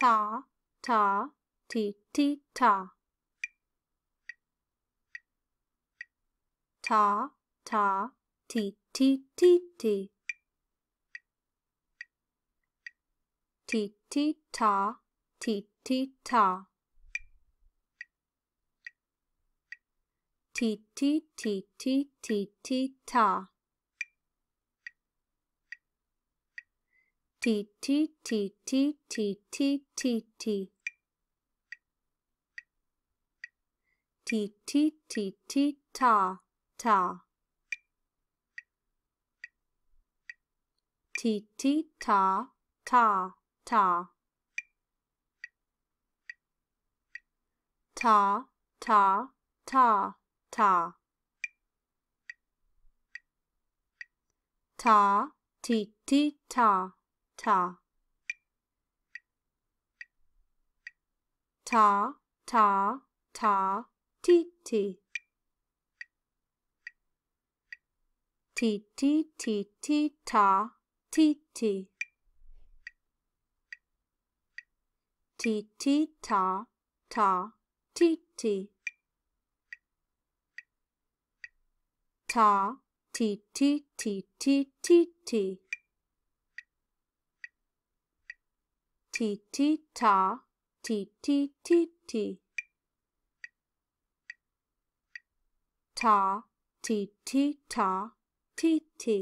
ta, ta, ti, ti, ta. Ta, ta, ti, ti, ti, ti. Ti, ti, ta, ti, ti, ta. Ti, ti, ti, ti, ti, ti, ta. T T T T T T T T T T T T ta ta T T ta ta ta ta ta ta ta ta t t ta ta ta ta ta ti ti ti ti ti ti ta ti ti ti ti ta ta ti ti ta ti ti ti ti ti ti ti ti ta, ti ti ti ti. Ta, ti ti ta, ti ti.